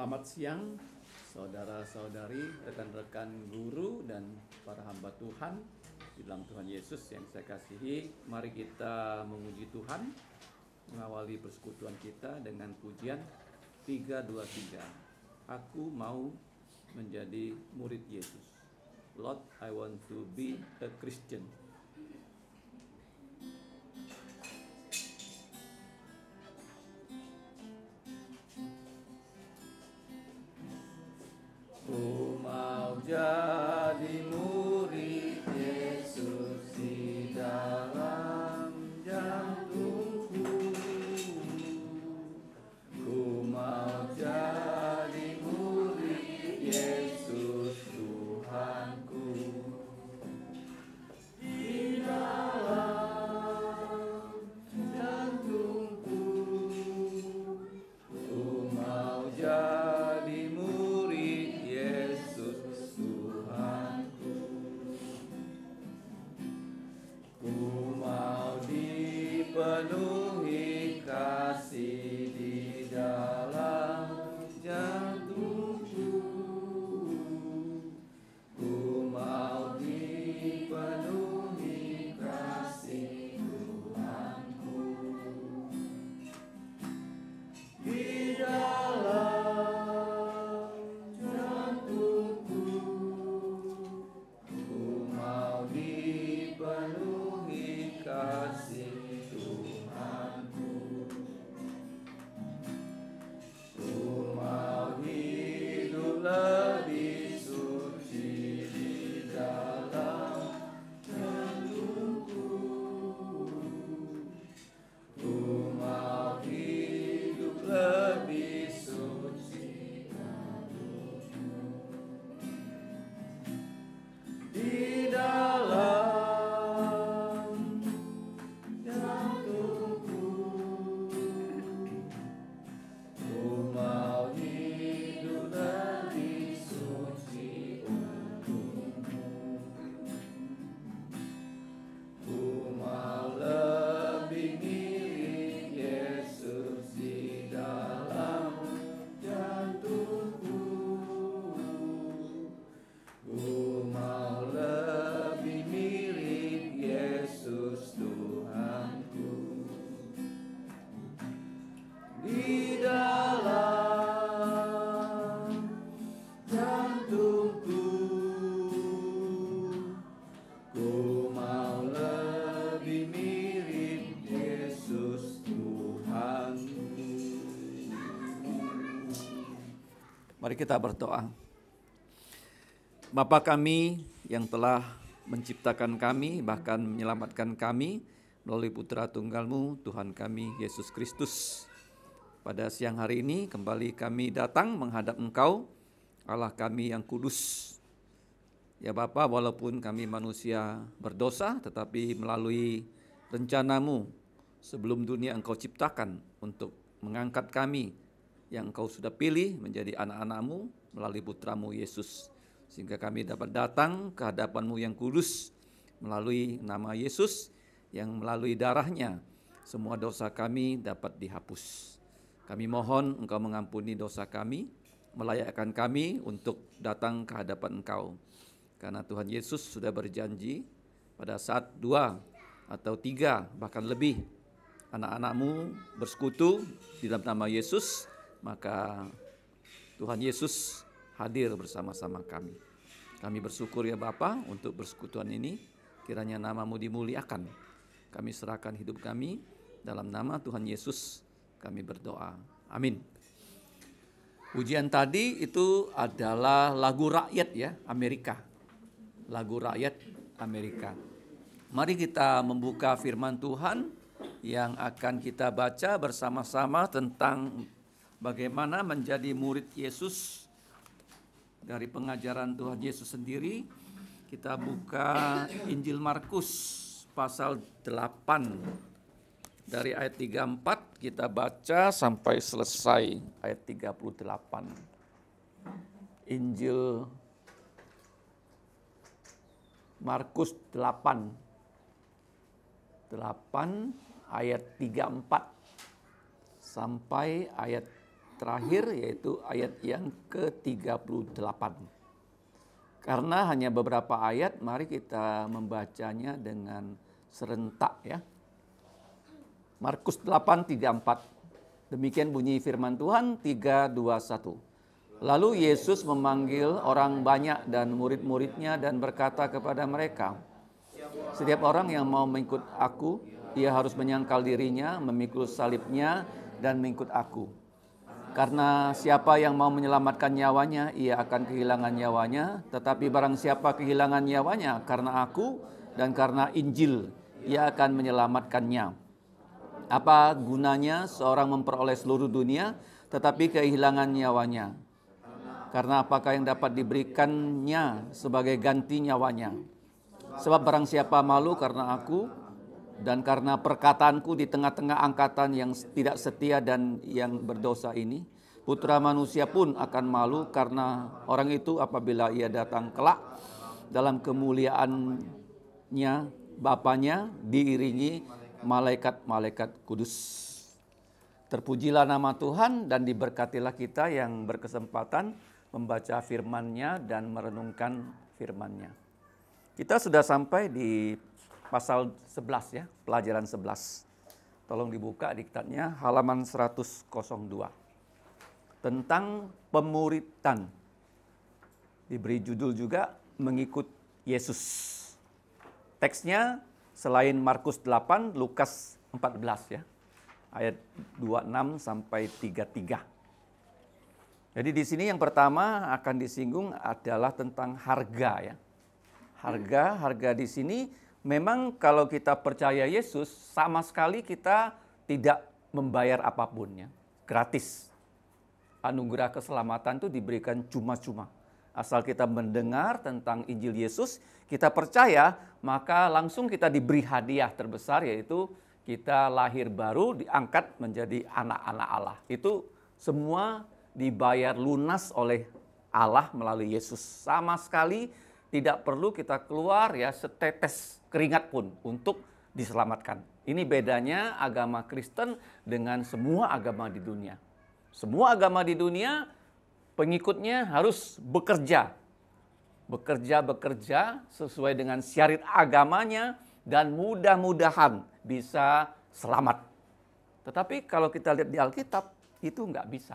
Selamat siang, saudara-saudari, rekan-rekan guru, dan para hamba Tuhan. Di dalam Tuhan Yesus yang saya kasihi, mari kita menguji Tuhan, mengawali persekutuan kita dengan pujian 323. Aku mau menjadi murid Yesus. Lord, I want to be a Christian. Mari kita berdoa. Bapa kami yang telah menciptakan kami, bahkan menyelamatkan kami melalui putra tunggalmu, Tuhan kami, Yesus Kristus. Pada siang hari ini kembali kami datang menghadap engkau, Allah kami yang kudus. Ya Bapa, walaupun kami manusia berdosa, tetapi melalui rencanamu sebelum dunia engkau ciptakan untuk mengangkat kami yang kau sudah pilih menjadi anak-anakmu melalui putramu Yesus. Sehingga kami dapat datang ke hadapanmu yang kudus melalui nama Yesus yang melalui darahnya semua dosa kami dapat dihapus. Kami mohon engkau mengampuni dosa kami, melayakkan kami untuk datang ke hadapan engkau. Karena Tuhan Yesus sudah berjanji pada saat dua atau tiga bahkan lebih anak-anakmu bersekutu di dalam nama Yesus, maka Tuhan Yesus hadir bersama-sama kami. Kami bersyukur ya Bapa untuk persekutuan ini, kiranya namamu dimuliakan. Kami serahkan hidup kami dalam nama Tuhan Yesus kami berdoa. Amin. Ujian tadi itu adalah lagu rakyat ya, Amerika. Lagu rakyat Amerika. Mari kita membuka firman Tuhan yang akan kita baca bersama-sama tentang bagaimana menjadi murid Yesus dari pengajaran Tuhan Yesus sendiri. Kita buka Injil Markus pasal 8 dari ayat 34 kita baca sampai selesai ayat 38. Injil Markus 8 8 ayat 34 sampai ayat terakhir yaitu ayat yang ke-38. Karena hanya beberapa ayat, mari kita membacanya dengan serentak ya. Markus 8:34. Demikian bunyi firman Tuhan 321. Lalu Yesus memanggil orang banyak dan murid-muridnya dan berkata kepada mereka, "Setiap orang yang mau mengikut aku, ia harus menyangkal dirinya, memikul salibnya dan mengikut aku. Karena siapa yang mau menyelamatkan nyawanya, ia akan kehilangan nyawanya. Tetapi barang siapa kehilangan nyawanya karena aku dan karena Injil, ia akan menyelamatkannya. Apa gunanya seorang memperoleh seluruh dunia tetapi kehilangan nyawanya? Karena apakah yang dapat diberikannya sebagai ganti nyawanya? Sebab barang siapa malu karena aku dan karena perkataanku di tengah-tengah angkatan yang tidak setia dan yang berdosa ini, putra manusia pun akan malu karena orang itu apabila ia datang kelak dalam kemuliaannya bapanya diiringi malaikat-malaikat kudus. Terpujilah nama Tuhan dan diberkatilah kita yang berkesempatan membaca firman-Nya dan merenungkan firman-Nya. Kita sudah sampai di pasal 11 ya, pelajaran 11. Tolong dibuka diktatnya halaman 102. Tentang pemuritan. Diberi judul juga mengikut Yesus. Teksnya selain Markus 8, Lukas 14 ya. Ayat 26 sampai 33. Jadi di sini yang pertama akan disinggung adalah tentang harga ya. Harga, harga di sini memang kalau kita percaya Yesus, sama sekali kita tidak membayar apapun ya. Gratis. Anugerah keselamatan itu diberikan cuma-cuma. Asal kita mendengar tentang Injil Yesus, kita percaya, maka langsung kita diberi hadiah terbesar yaitu kita lahir baru diangkat menjadi anak-anak Allah. Itu semua dibayar lunas oleh Allah melalui Yesus. Sama sekali tidak perlu kita keluar ya setetes keringat pun untuk diselamatkan. Ini bedanya agama Kristen dengan semua agama di dunia. Semua agama di dunia pengikutnya harus bekerja. Bekerja-bekerja sesuai dengan syariat agamanya dan mudah-mudahan bisa selamat. Tetapi kalau kita lihat di Alkitab itu nggak bisa.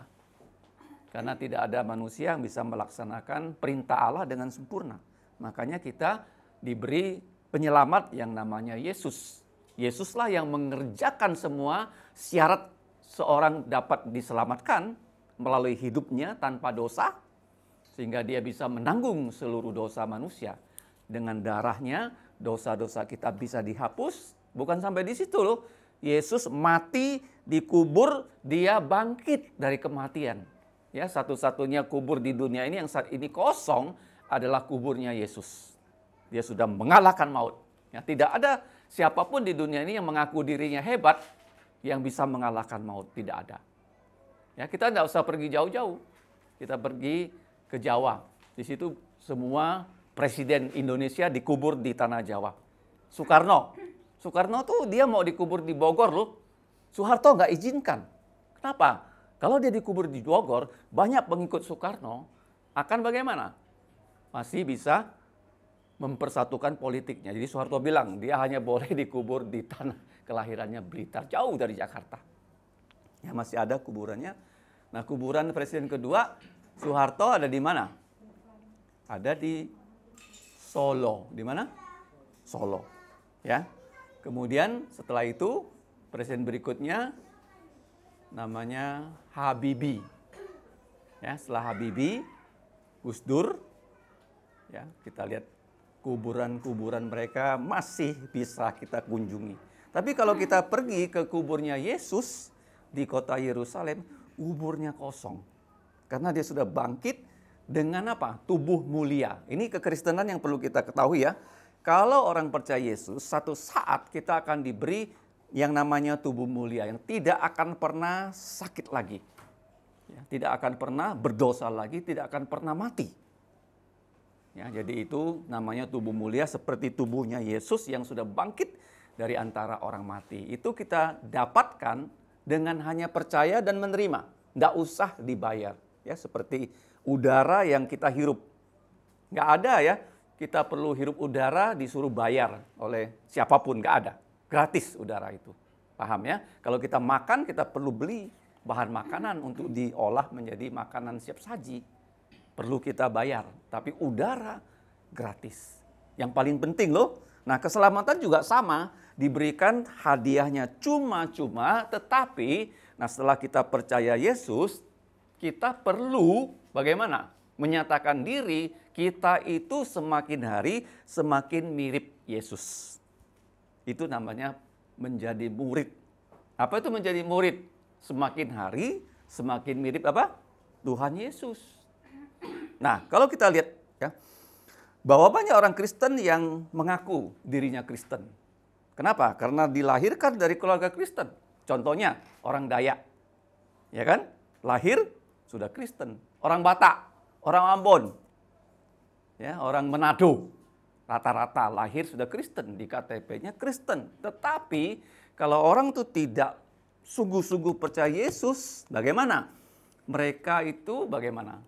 Karena tidak ada manusia yang bisa melaksanakan perintah Allah dengan sempurna. Makanya kita diberi penyelamat yang namanya Yesus. Yesuslah yang mengerjakan semua syarat seorang dapat diselamatkan melalui hidupnya tanpa dosa sehingga dia bisa menanggung seluruh dosa manusia. Dengan darahnya dosa-dosa kita bisa dihapus. Bukan sampai di situ loh. Yesus mati, dikubur, dia bangkit dari kematian. Ya, satu-satunya kubur di dunia ini yang saat ini kosong adalah kuburnya Yesus. Dia sudah mengalahkan maut. Ya, tidak ada siapapun di dunia ini yang mengaku dirinya hebat yang bisa mengalahkan maut. Tidak ada. Ya, kita tidak usah pergi jauh-jauh. Kita pergi ke Jawa. Di situ semua presiden Indonesia dikubur di tanah Jawa. Soekarno. Soekarno tuh dia mau dikubur di Bogor loh. Soeharto nggak izinkan. Kenapa? Kalau dia dikubur di Bogor, banyak pengikut Soekarno akan bagaimana? masih bisa mempersatukan politiknya. Jadi Soeharto bilang dia hanya boleh dikubur di tanah kelahirannya Blitar, jauh dari Jakarta. Ya masih ada kuburannya. Nah kuburan presiden kedua Soeharto ada di mana? Ada di Solo. Di mana? Solo. Ya. Kemudian setelah itu presiden berikutnya namanya Habibi. Ya, setelah Habibi Gus Dur Ya, kita lihat kuburan-kuburan mereka masih bisa kita kunjungi. Tapi kalau kita pergi ke kuburnya Yesus di kota Yerusalem, kuburnya kosong. Karena dia sudah bangkit dengan apa? Tubuh mulia. Ini kekristenan yang perlu kita ketahui ya. Kalau orang percaya Yesus, satu saat kita akan diberi yang namanya tubuh mulia yang tidak akan pernah sakit lagi. Ya, tidak akan pernah berdosa lagi, tidak akan pernah mati. Ya, jadi itu namanya tubuh mulia seperti tubuhnya Yesus yang sudah bangkit dari antara orang mati. Itu kita dapatkan dengan hanya percaya dan menerima. Tidak usah dibayar. Ya, seperti udara yang kita hirup. Nggak ada ya, kita perlu hirup udara disuruh bayar oleh siapapun. Nggak ada. Gratis udara itu. Paham ya? Kalau kita makan kita perlu beli bahan makanan untuk diolah menjadi makanan siap saji perlu kita bayar, tapi udara gratis. Yang paling penting loh. Nah, keselamatan juga sama, diberikan hadiahnya cuma-cuma, tetapi nah setelah kita percaya Yesus, kita perlu bagaimana? Menyatakan diri kita itu semakin hari semakin mirip Yesus. Itu namanya menjadi murid. Apa itu menjadi murid? Semakin hari semakin mirip apa? Tuhan Yesus. Nah, kalau kita lihat ya, bahwa banyak orang Kristen yang mengaku dirinya Kristen. Kenapa? Karena dilahirkan dari keluarga Kristen. Contohnya orang Dayak. Ya kan? Lahir sudah Kristen. Orang Batak, orang Ambon. Ya, orang Manado. Rata-rata lahir sudah Kristen, di KTP-nya Kristen. Tetapi kalau orang itu tidak sungguh-sungguh percaya Yesus, bagaimana? Mereka itu bagaimana?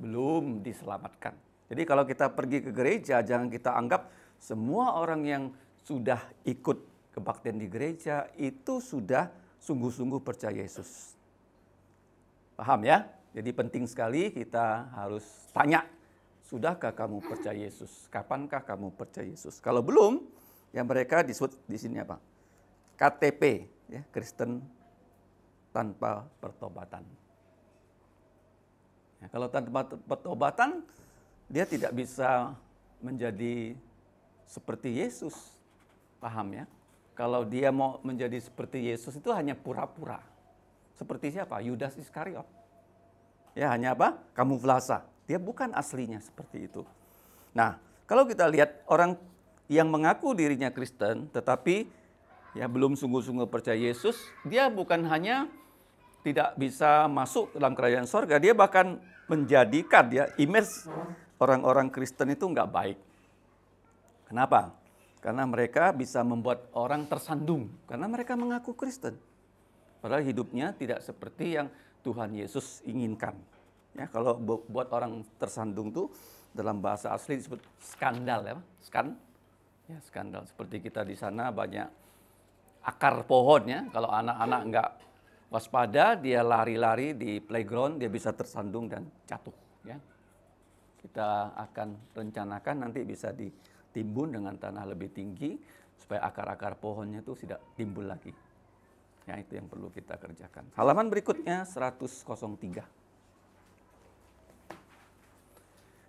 belum diselamatkan. Jadi kalau kita pergi ke gereja jangan kita anggap semua orang yang sudah ikut kebaktian di gereja itu sudah sungguh-sungguh percaya Yesus. Paham ya? Jadi penting sekali kita harus tanya, sudahkah kamu percaya Yesus? Kapankah kamu percaya Yesus? Kalau belum, yang mereka disebut di sini apa? KTP, ya Kristen tanpa pertobatan. Nah, kalau tanpa pertobatan, dia tidak bisa menjadi seperti Yesus. Paham ya? Kalau dia mau menjadi seperti Yesus itu hanya pura-pura. Seperti siapa? Yudas Iskariot. Ya hanya apa? Kamuflasa. Dia bukan aslinya seperti itu. Nah, kalau kita lihat orang yang mengaku dirinya Kristen tetapi ya belum sungguh-sungguh percaya Yesus, dia bukan hanya tidak bisa masuk dalam kerajaan sorga. Dia bahkan menjadikan ya image orang-orang Kristen itu nggak baik. Kenapa? Karena mereka bisa membuat orang tersandung. Karena mereka mengaku Kristen. Padahal hidupnya tidak seperti yang Tuhan Yesus inginkan. Ya, kalau buat orang tersandung tuh dalam bahasa asli disebut skandal ya, skan, ya skandal. Seperti kita di sana banyak akar pohonnya. Kalau anak-anak nggak waspada, dia lari-lari di playground, dia bisa tersandung dan jatuh. Ya. Kita akan rencanakan nanti bisa ditimbun dengan tanah lebih tinggi supaya akar-akar pohonnya itu tidak timbul lagi. Ya, itu yang perlu kita kerjakan. Halaman berikutnya 103.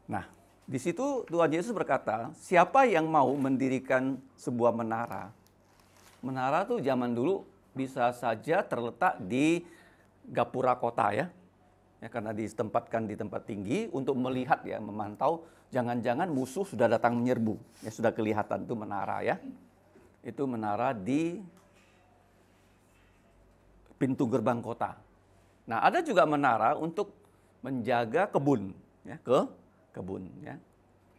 Nah, di situ Tuhan Yesus berkata, siapa yang mau mendirikan sebuah menara? Menara tuh zaman dulu bisa saja terletak di gapura kota ya. ya karena ditempatkan di tempat tinggi untuk melihat ya, memantau jangan-jangan musuh sudah datang menyerbu. Ya sudah kelihatan itu menara ya. Itu menara di pintu gerbang kota. Nah, ada juga menara untuk menjaga kebun ya, ke kebun ya.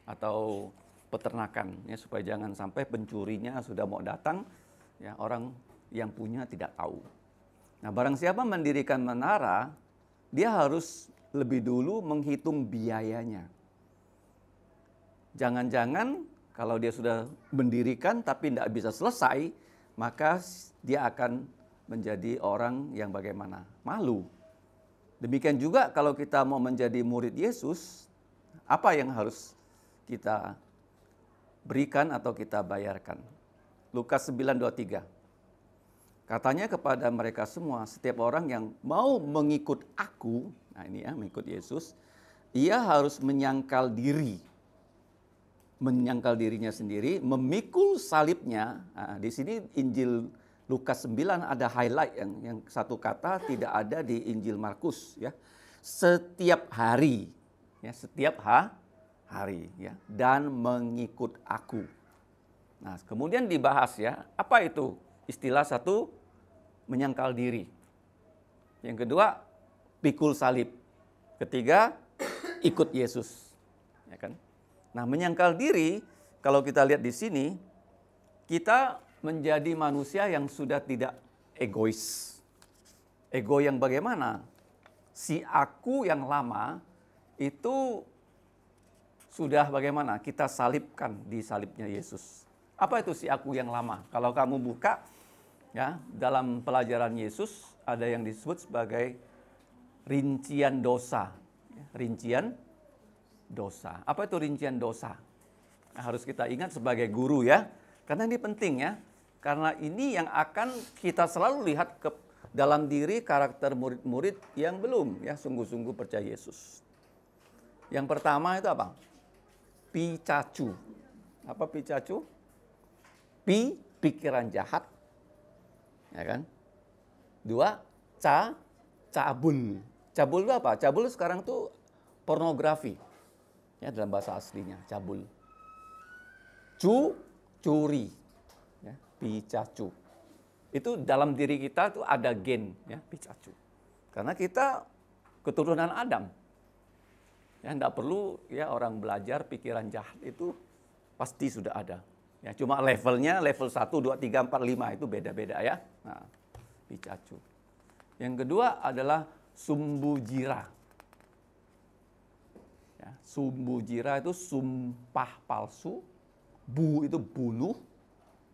Atau peternakan ya supaya jangan sampai pencurinya sudah mau datang ya orang yang punya tidak tahu. Nah, barang siapa mendirikan menara, dia harus lebih dulu menghitung biayanya. Jangan-jangan kalau dia sudah mendirikan tapi tidak bisa selesai, maka dia akan menjadi orang yang bagaimana? Malu. Demikian juga kalau kita mau menjadi murid Yesus, apa yang harus kita berikan atau kita bayarkan? Lukas 9:23 Katanya kepada mereka semua, setiap orang yang mau mengikut aku, nah ini ya mengikut Yesus, ia harus menyangkal diri. Menyangkal dirinya sendiri, memikul salibnya. Nah, di sini Injil Lukas 9 ada highlight yang, yang satu kata tidak ada di Injil Markus ya. Setiap hari ya, setiap ha, hari ya dan mengikut aku. Nah, kemudian dibahas ya, apa itu Istilah satu, menyangkal diri. Yang kedua, pikul salib. Ketiga, ikut Yesus. Ya kan? Nah, menyangkal diri kalau kita lihat di sini, kita menjadi manusia yang sudah tidak egois. Ego yang bagaimana? Si aku yang lama itu sudah bagaimana? Kita salibkan di salibnya Yesus. Apa itu si aku yang lama? Kalau kamu buka Ya, dalam pelajaran Yesus ada yang disebut sebagai rincian dosa. Ya, rincian dosa. Apa itu rincian dosa? Nah, harus kita ingat sebagai guru ya. Karena ini penting ya. Karena ini yang akan kita selalu lihat ke dalam diri karakter murid-murid yang belum ya sungguh-sungguh percaya Yesus. Yang pertama itu apa? Picacu. Apa picacu? Pi pikiran jahat, ya kan? Dua, ca, cabun. Cabul itu apa? Cabul sekarang tuh pornografi, ya dalam bahasa aslinya, cabul. Cu, curi, ya, picacu. Itu dalam diri kita tuh ada gen, ya, picacu. Karena kita keturunan Adam. Ya, enggak perlu ya orang belajar pikiran jahat itu pasti sudah ada. Ya, cuma levelnya level 1, 2, 3, 4, 5 itu beda-beda ya. Nah, picacu. Yang kedua adalah sumbu jira. Ya, sumbu jira itu sumpah palsu, bu itu bunuh.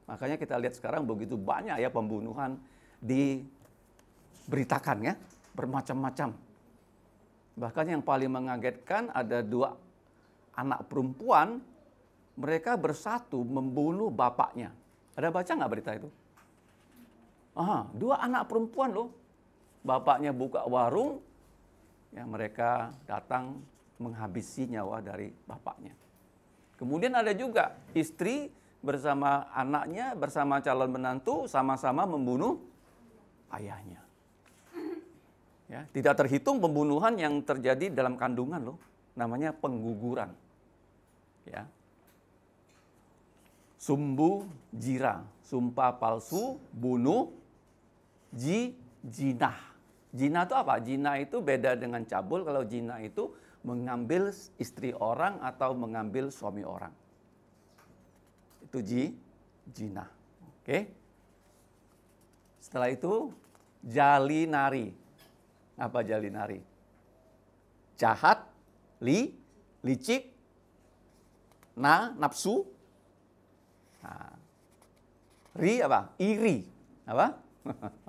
Makanya kita lihat sekarang begitu banyak ya pembunuhan diberitakan ya, bermacam-macam. Bahkan yang paling mengagetkan ada dua anak perempuan mereka bersatu membunuh bapaknya. Ada baca nggak berita itu? Aha, dua anak perempuan loh. Bapaknya buka warung, yang mereka datang menghabisi nyawa dari bapaknya. Kemudian ada juga istri bersama anaknya, bersama calon menantu, sama-sama membunuh ayahnya. Ya, tidak terhitung pembunuhan yang terjadi dalam kandungan loh, namanya pengguguran. Ya, sumbu jira, sumpah palsu, bunuh, ji, jinah. jina itu apa? Jina itu beda dengan cabul. Kalau jina itu mengambil istri orang atau mengambil suami orang. Itu ji, jina, Oke. Setelah itu jali nari. Apa jali nari? Jahat, li, licik, na, nafsu, Nah, ri apa? Iri. Apa?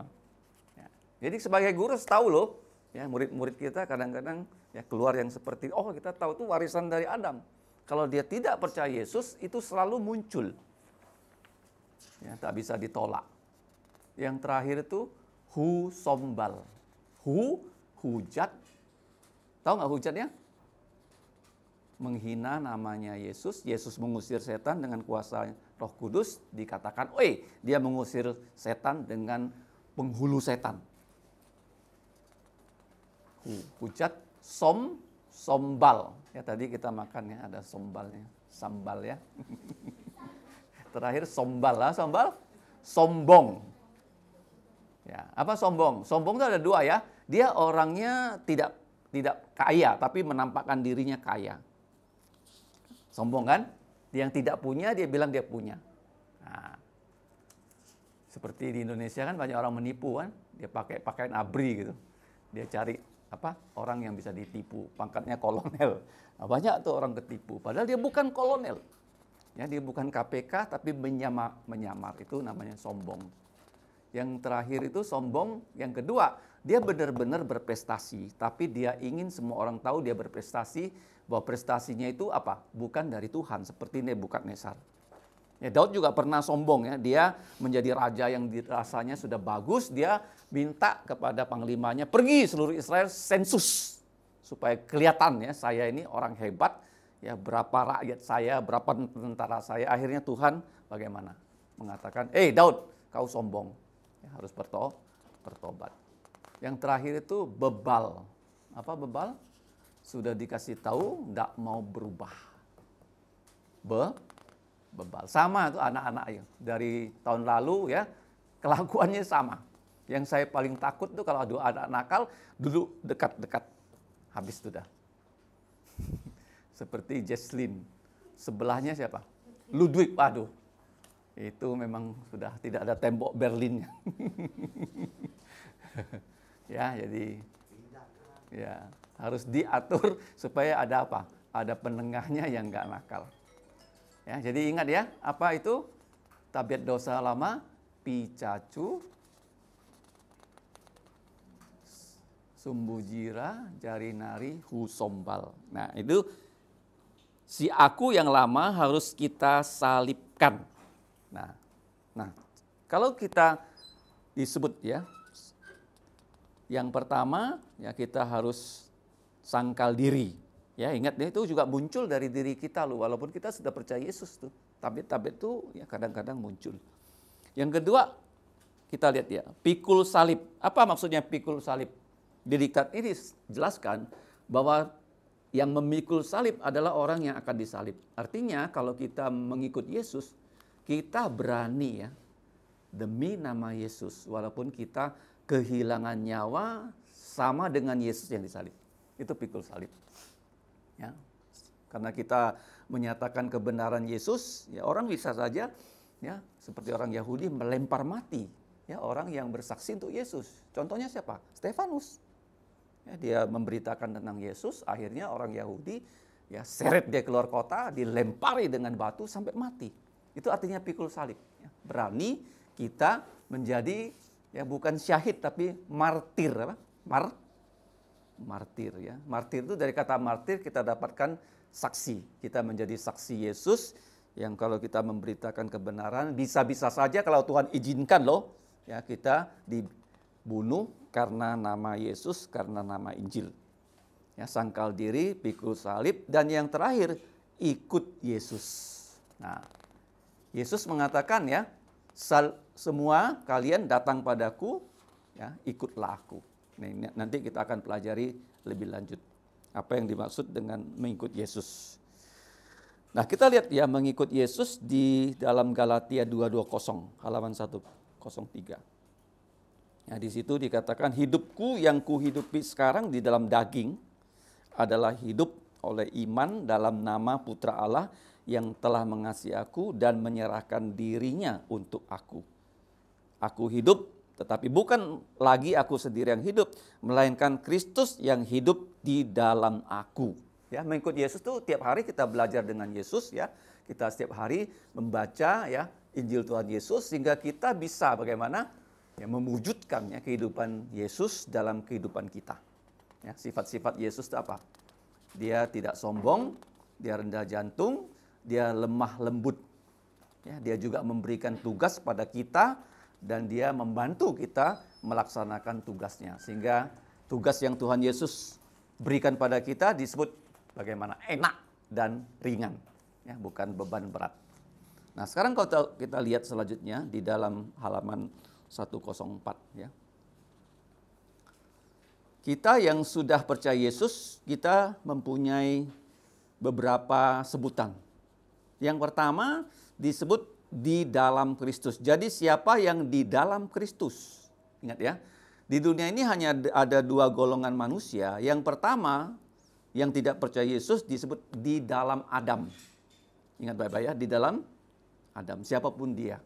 Ya. Jadi sebagai guru tahu loh, ya murid-murid kita kadang-kadang ya keluar yang seperti oh kita tahu itu warisan dari Adam. Kalau dia tidak percaya Yesus itu selalu muncul. Ya, tak bisa ditolak. Yang terakhir itu hu sombal. Hu hujat. Tahu nggak hujatnya? Menghina namanya Yesus. Yesus mengusir setan dengan kuasa Roh Kudus dikatakan, "Oi, dia mengusir setan dengan penghulu setan." Hujat som sombal. Ya tadi kita makannya ada sombalnya, sambal ya. Terakhir sombal lah, sombal sombong. Ya, apa sombong? Sombong itu ada dua ya. Dia orangnya tidak tidak kaya tapi menampakkan dirinya kaya. Sombong kan? Yang tidak punya dia bilang dia punya. Nah, seperti di Indonesia kan banyak orang menipu kan, dia pakai pakaian abri gitu. Dia cari apa orang yang bisa ditipu, pangkatnya kolonel. Nah, banyak tuh orang ketipu, padahal dia bukan kolonel. Ya, dia bukan KPK tapi menyamar, menyamar itu namanya sombong. Yang terakhir itu sombong, yang kedua dia benar-benar berprestasi, tapi dia ingin semua orang tahu dia berprestasi bahwa prestasinya itu apa? Bukan dari Tuhan seperti Nebukadnezar. Ya, Daud juga pernah sombong ya, dia menjadi raja yang rasanya sudah bagus, dia minta kepada panglimanya pergi seluruh Israel sensus supaya kelihatan ya saya ini orang hebat, ya berapa rakyat saya, berapa tentara saya. Akhirnya Tuhan bagaimana? Mengatakan, "Eh hey, Daud, kau sombong. Ya, harus bertobat." Yang terakhir itu bebal. Apa bebal? sudah dikasih tahu tidak mau berubah. Be, bebal. Sama itu anak-anak ya. Dari tahun lalu ya, kelakuannya sama. Yang saya paling takut tuh kalau ada anak nakal, dulu dekat-dekat. Habis sudah. Seperti Jesslyn. Sebelahnya siapa? Ludwig, waduh. Itu memang sudah tidak ada tembok Berlinnya. ya, jadi... Ya harus diatur supaya ada apa? Ada penengahnya yang nggak nakal. Ya, jadi ingat ya, apa itu tabiat dosa lama? Picacu, jira jari nari, husombal. Nah itu si aku yang lama harus kita salibkan. Nah, nah kalau kita disebut ya, yang pertama ya kita harus sangkal diri. Ya, ingat deh itu juga muncul dari diri kita loh walaupun kita sudah percaya Yesus tuh. tapi tapi tuh ya kadang-kadang muncul. Yang kedua, kita lihat ya, pikul salib. Apa maksudnya pikul salib? Di diktat ini jelaskan bahwa yang memikul salib adalah orang yang akan disalib. Artinya kalau kita mengikut Yesus, kita berani ya demi nama Yesus walaupun kita kehilangan nyawa sama dengan Yesus yang disalib itu pikul salib. Ya. Karena kita menyatakan kebenaran Yesus, ya orang bisa saja ya seperti orang Yahudi melempar mati ya orang yang bersaksi untuk Yesus. Contohnya siapa? Stefanus. Ya, dia memberitakan tentang Yesus, akhirnya orang Yahudi ya seret dia keluar kota, dilempari dengan batu sampai mati. Itu artinya pikul salib. Ya, berani kita menjadi ya bukan syahid tapi martir apa? Mar martir ya. Martir itu dari kata martir kita dapatkan saksi. Kita menjadi saksi Yesus yang kalau kita memberitakan kebenaran bisa-bisa saja kalau Tuhan izinkan loh ya kita dibunuh karena nama Yesus, karena nama Injil. Ya sangkal diri, pikul salib dan yang terakhir ikut Yesus. Nah, Yesus mengatakan ya, semua kalian datang padaku, ya, ikutlah aku. Nanti kita akan pelajari lebih lanjut apa yang dimaksud dengan mengikut Yesus. Nah, kita lihat ya mengikut Yesus di dalam Galatia 220 halaman 103. Nah, di situ dikatakan hidupku yang kuhidupi sekarang di dalam daging adalah hidup oleh iman dalam nama Putra Allah yang telah mengasihi aku dan menyerahkan dirinya untuk aku. Aku hidup tetapi bukan lagi aku sendiri yang hidup, melainkan Kristus yang hidup di dalam aku. Ya, mengikut Yesus tuh tiap hari kita belajar dengan Yesus ya. Kita setiap hari membaca ya Injil Tuhan Yesus sehingga kita bisa bagaimana ya mewujudkan ya kehidupan Yesus dalam kehidupan kita. Ya, sifat-sifat Yesus itu apa? Dia tidak sombong, dia rendah jantung, dia lemah lembut. Ya, dia juga memberikan tugas pada kita dan dia membantu kita melaksanakan tugasnya. Sehingga tugas yang Tuhan Yesus berikan pada kita disebut bagaimana enak dan ringan, ya bukan beban berat. Nah, sekarang kalau kita lihat selanjutnya di dalam halaman 104 ya. Kita yang sudah percaya Yesus, kita mempunyai beberapa sebutan. Yang pertama disebut di dalam Kristus. Jadi siapa yang di dalam Kristus? Ingat ya, di dunia ini hanya ada dua golongan manusia. Yang pertama, yang tidak percaya Yesus disebut di dalam Adam. Ingat baik-baik ya, di dalam Adam, siapapun dia.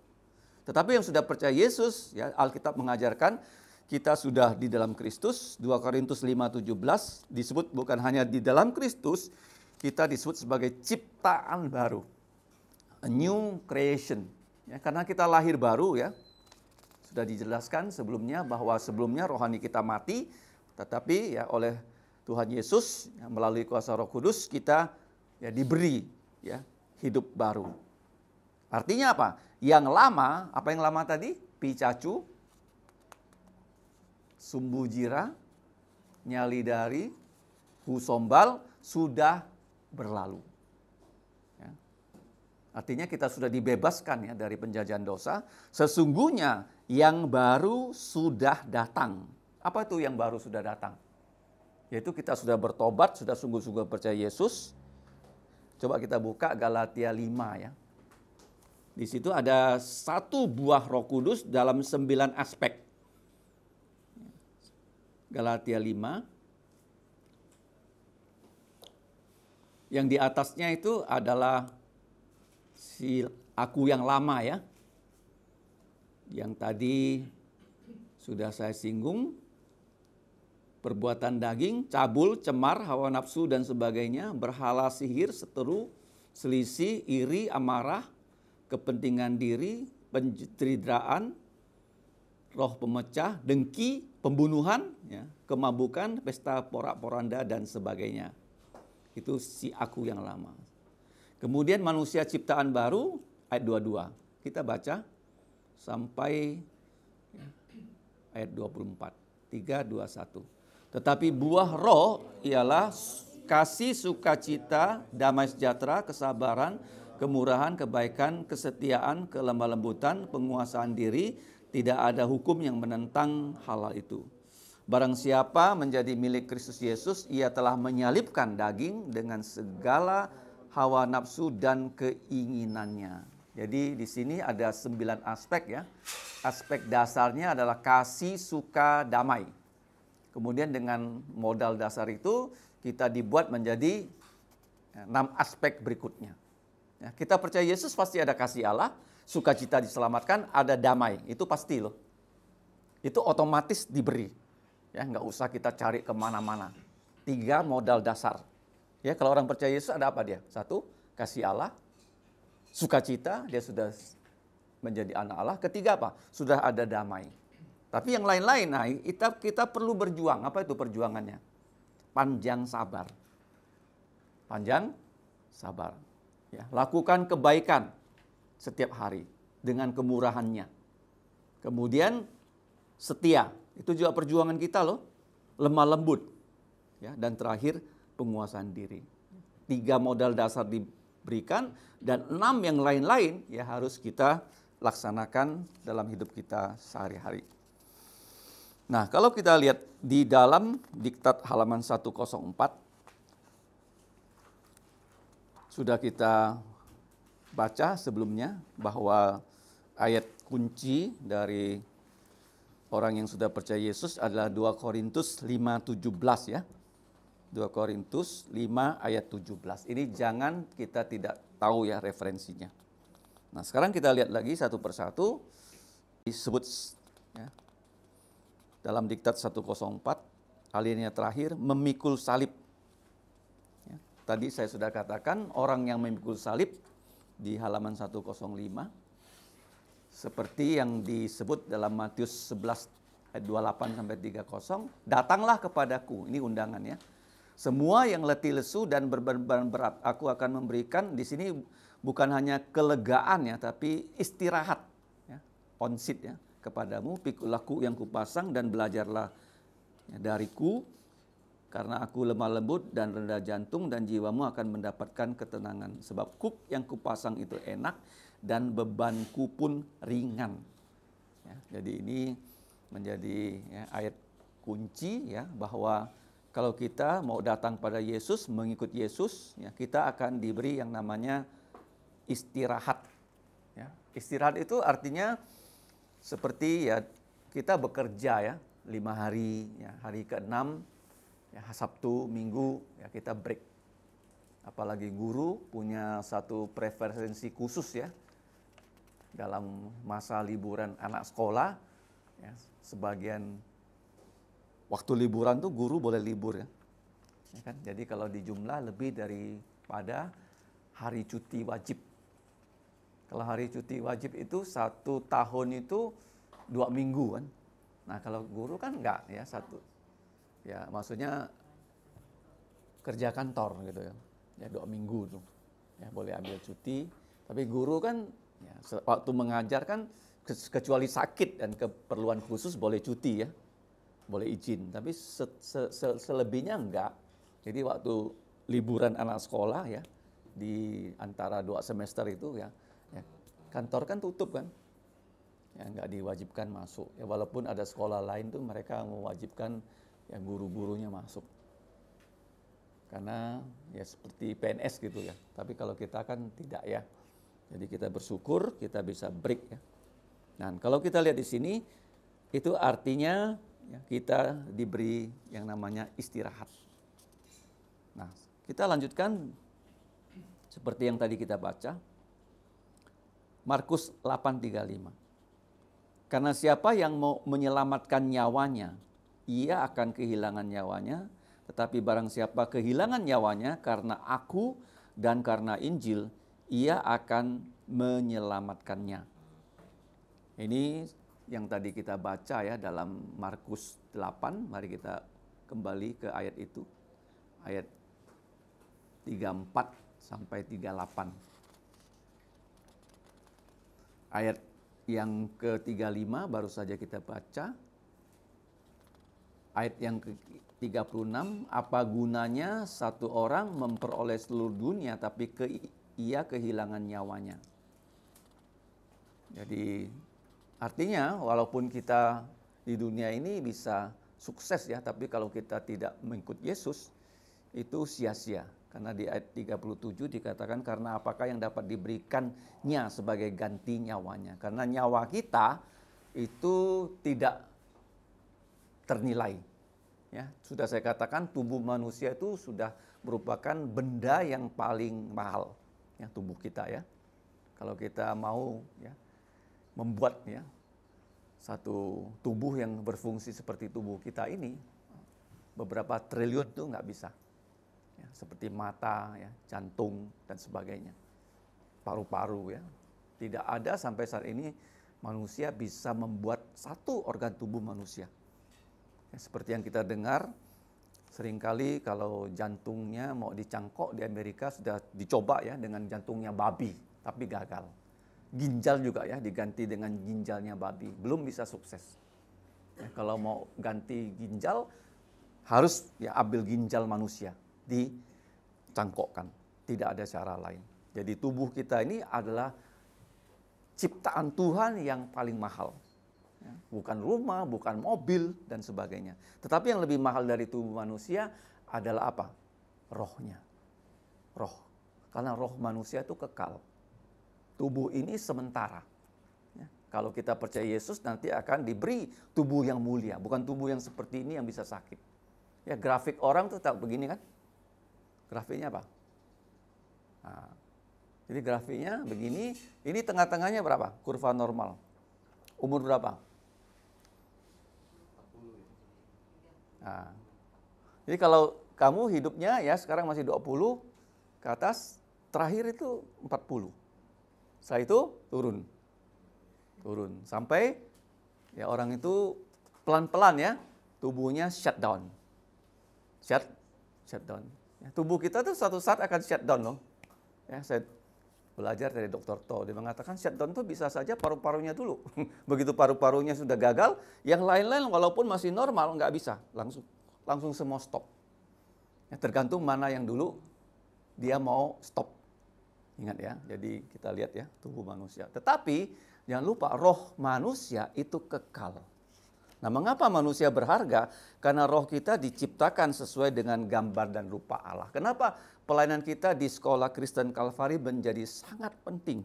Tetapi yang sudah percaya Yesus, ya Alkitab mengajarkan kita sudah di dalam Kristus. 2 Korintus 5:17 disebut bukan hanya di dalam Kristus, kita disebut sebagai ciptaan baru a new creation. Ya, karena kita lahir baru ya. Sudah dijelaskan sebelumnya bahwa sebelumnya rohani kita mati, tetapi ya oleh Tuhan Yesus ya, melalui kuasa Roh Kudus kita ya diberi ya hidup baru. Artinya apa? Yang lama, apa yang lama tadi? Picacu, sumbu jira, nyali dari, husombal sudah berlalu. Artinya kita sudah dibebaskan ya dari penjajahan dosa. Sesungguhnya yang baru sudah datang. Apa itu yang baru sudah datang? Yaitu kita sudah bertobat, sudah sungguh-sungguh percaya Yesus. Coba kita buka Galatia 5 ya. Di situ ada satu buah roh kudus dalam sembilan aspek. Galatia 5. Yang di atasnya itu adalah si aku yang lama ya. Yang tadi sudah saya singgung perbuatan daging, cabul, cemar, hawa nafsu dan sebagainya, berhala sihir, seteru, selisih, iri, amarah, kepentingan diri, pencitraan, roh pemecah, dengki, pembunuhan, ya, kemabukan, pesta porak-poranda dan sebagainya. Itu si aku yang lama. Kemudian manusia ciptaan baru ayat 22. Kita baca sampai ayat 24. 3 2 1. Tetapi buah roh ialah kasih, sukacita, damai sejahtera, kesabaran, kemurahan, kebaikan, kesetiaan, kelemah penguasaan diri, tidak ada hukum yang menentang halal itu. Barang siapa menjadi milik Kristus Yesus, ia telah menyalipkan daging dengan segala hawa nafsu dan keinginannya. Jadi di sini ada sembilan aspek ya. Aspek dasarnya adalah kasih, suka, damai. Kemudian dengan modal dasar itu kita dibuat menjadi ya, enam aspek berikutnya. Ya, kita percaya Yesus pasti ada kasih Allah, sukacita diselamatkan, ada damai. Itu pasti loh. Itu otomatis diberi. Ya, nggak usah kita cari kemana-mana. Tiga modal dasar. Ya, kalau orang percaya Yesus ada apa dia? Satu, kasih Allah, sukacita, dia sudah menjadi anak Allah. Ketiga apa? Sudah ada damai. Tapi yang lain-lain, nah kita, kita perlu berjuang. Apa itu perjuangannya? Panjang sabar. Panjang sabar. Ya, lakukan kebaikan setiap hari dengan kemurahannya. Kemudian setia. Itu juga perjuangan kita loh. Lemah lembut. Ya, dan terakhir penguasaan diri. Tiga modal dasar diberikan dan enam yang lain-lain ya harus kita laksanakan dalam hidup kita sehari-hari. Nah, kalau kita lihat di dalam diktat halaman 104 sudah kita baca sebelumnya bahwa ayat kunci dari orang yang sudah percaya Yesus adalah 2 Korintus 5:17 ya. 2 Korintus 5 ayat 17. Ini jangan kita tidak tahu ya referensinya. Nah, sekarang kita lihat lagi satu persatu disebut ya, dalam diktat 104 alinea terakhir memikul salib. Ya, tadi saya sudah katakan orang yang memikul salib di halaman 105 seperti yang disebut dalam Matius 11 28 eh, sampai 30 datanglah kepadaku ini undangannya semua yang letih lesu dan berbeban berat aku akan memberikan di sini bukan hanya kelegaan ya, tapi istirahat ya, onsit ya kepadamu pikulaku yang kupasang dan belajarlah ya dariku karena aku lemah lembut dan rendah jantung dan jiwamu akan mendapatkan ketenangan sebab kuk yang kupasang itu enak dan bebanku pun ringan. Ya, jadi ini menjadi ya, ayat kunci ya bahwa kalau kita mau datang pada Yesus, mengikut Yesus, ya, kita akan diberi yang namanya istirahat. Ya. Istirahat itu artinya seperti ya kita bekerja ya lima hari, ya, hari ke enam, ya, Sabtu, Minggu, ya, kita break. Apalagi guru punya satu preferensi khusus ya dalam masa liburan anak sekolah, ya, sebagian waktu liburan tuh guru boleh libur ya. ya kan? Jadi kalau dijumlah lebih daripada hari cuti wajib. Kalau hari cuti wajib itu satu tahun itu dua minggu kan. Nah kalau guru kan enggak ya satu. Ya maksudnya kerja kantor gitu ya. Ya dua minggu tuh. Ya boleh ambil cuti. Tapi guru kan ya, waktu mengajar kan kecuali sakit dan keperluan khusus boleh cuti ya boleh izin, tapi se -se -se selebihnya enggak. Jadi waktu liburan anak sekolah ya di antara dua semester itu ya, ya kantor kan tutup kan, ya nggak diwajibkan masuk. Ya walaupun ada sekolah lain tuh mereka mewajibkan ya guru-gurunya masuk karena ya seperti PNS gitu ya. Tapi kalau kita kan tidak ya. Jadi kita bersyukur kita bisa break ya. Nah, kalau kita lihat di sini itu artinya Ya, kita diberi yang namanya istirahat. Nah, kita lanjutkan seperti yang tadi kita baca. Markus 8:35. Karena siapa yang mau menyelamatkan nyawanya, ia akan kehilangan nyawanya, tetapi barang siapa kehilangan nyawanya karena aku dan karena Injil, ia akan menyelamatkannya. Ini yang tadi kita baca ya dalam Markus 8, mari kita kembali ke ayat itu. Ayat 34 sampai 38. Ayat yang ke-35 baru saja kita baca. Ayat yang ke-36, apa gunanya satu orang memperoleh seluruh dunia tapi ke ia kehilangan nyawanya. Jadi Artinya walaupun kita di dunia ini bisa sukses ya, tapi kalau kita tidak mengikut Yesus itu sia-sia. Karena di ayat 37 dikatakan karena apakah yang dapat diberikannya sebagai ganti nyawanya. Karena nyawa kita itu tidak ternilai. Ya, sudah saya katakan tubuh manusia itu sudah merupakan benda yang paling mahal ya tubuh kita ya. Kalau kita mau ya membuatnya satu tubuh yang berfungsi seperti tubuh kita ini beberapa triliun itu nggak bisa ya, seperti mata ya jantung dan sebagainya paru-paru ya tidak ada sampai saat ini manusia bisa membuat satu organ tubuh manusia ya, seperti yang kita dengar seringkali kalau jantungnya mau dicangkok di Amerika sudah dicoba ya dengan jantungnya babi tapi gagal ginjal juga ya diganti dengan ginjalnya babi belum bisa sukses ya, kalau mau ganti ginjal harus ya ambil ginjal manusia dicangkokkan tidak ada cara lain jadi tubuh kita ini adalah ciptaan Tuhan yang paling mahal ya, bukan rumah bukan mobil dan sebagainya tetapi yang lebih mahal dari tubuh manusia adalah apa rohnya roh karena roh manusia itu kekal tubuh ini sementara. Ya, kalau kita percaya Yesus nanti akan diberi tubuh yang mulia, bukan tubuh yang seperti ini yang bisa sakit. Ya grafik orang tuh tak begini kan? Grafiknya apa? Nah, jadi grafiknya begini, ini tengah-tengahnya berapa? Kurva normal. Umur berapa? Nah, jadi kalau kamu hidupnya ya sekarang masih 20 ke atas, terakhir itu 40 setelah itu turun. Turun sampai ya orang itu pelan-pelan ya tubuhnya shutdown. Shut shutdown. Ya, tubuh kita tuh suatu saat akan shutdown loh. Ya, saya belajar dari dokter toh dia mengatakan shutdown tuh bisa saja paru-parunya dulu. Begitu paru-parunya sudah gagal, yang lain-lain walaupun masih normal nggak bisa, langsung langsung semua stop. Ya, tergantung mana yang dulu dia mau stop. Ingat ya, jadi kita lihat ya tubuh manusia. Tetapi jangan lupa roh manusia itu kekal. Nah, mengapa manusia berharga? Karena roh kita diciptakan sesuai dengan gambar dan rupa Allah. Kenapa pelayanan kita di sekolah Kristen Kalvari menjadi sangat penting?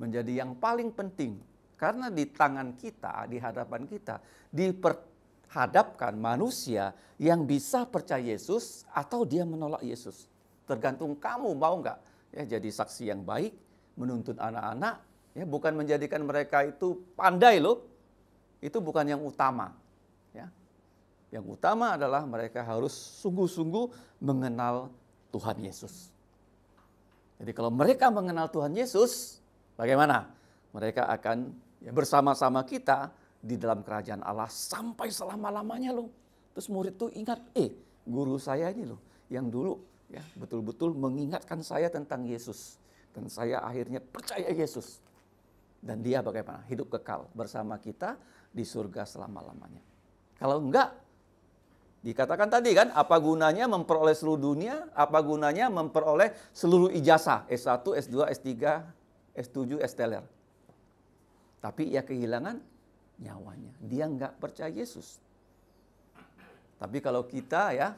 Menjadi yang paling penting. Karena di tangan kita, di hadapan kita, diperhadapkan manusia yang bisa percaya Yesus atau dia menolak Yesus. Tergantung kamu mau nggak ya jadi saksi yang baik, menuntut anak-anak, ya bukan menjadikan mereka itu pandai loh. Itu bukan yang utama. Ya. Yang utama adalah mereka harus sungguh-sungguh mengenal Tuhan Yesus. Jadi kalau mereka mengenal Tuhan Yesus, bagaimana? Mereka akan ya, bersama-sama kita di dalam kerajaan Allah sampai selama-lamanya loh. Terus murid tuh ingat, eh guru saya ini loh yang dulu ya betul-betul mengingatkan saya tentang Yesus dan saya akhirnya percaya Yesus dan dia bagaimana hidup kekal bersama kita di surga selama-lamanya kalau enggak dikatakan tadi kan apa gunanya memperoleh seluruh dunia apa gunanya memperoleh seluruh ijazah S1 S2 S3 S7 S teler tapi ia kehilangan nyawanya dia enggak percaya Yesus tapi kalau kita ya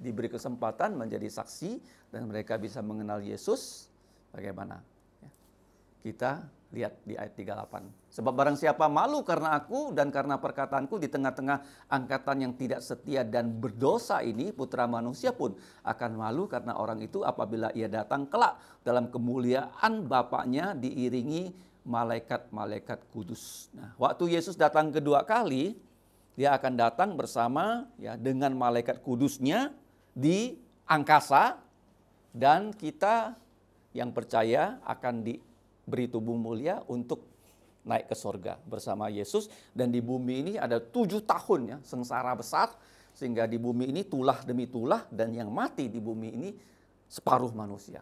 diberi kesempatan menjadi saksi dan mereka bisa mengenal Yesus bagaimana ya. kita lihat di ayat 38 sebab barang siapa malu karena aku dan karena perkataanku di tengah-tengah angkatan yang tidak setia dan berdosa ini putra manusia pun akan malu karena orang itu apabila ia datang kelak dalam kemuliaan Bapaknya diiringi malaikat-malaikat kudus nah waktu Yesus datang kedua kali dia akan datang bersama ya dengan malaikat kudusnya di angkasa dan kita yang percaya akan diberi tubuh mulia untuk naik ke sorga bersama Yesus dan di bumi ini ada tujuh tahun ya sengsara besar sehingga di bumi ini tulah demi tulah dan yang mati di bumi ini separuh manusia.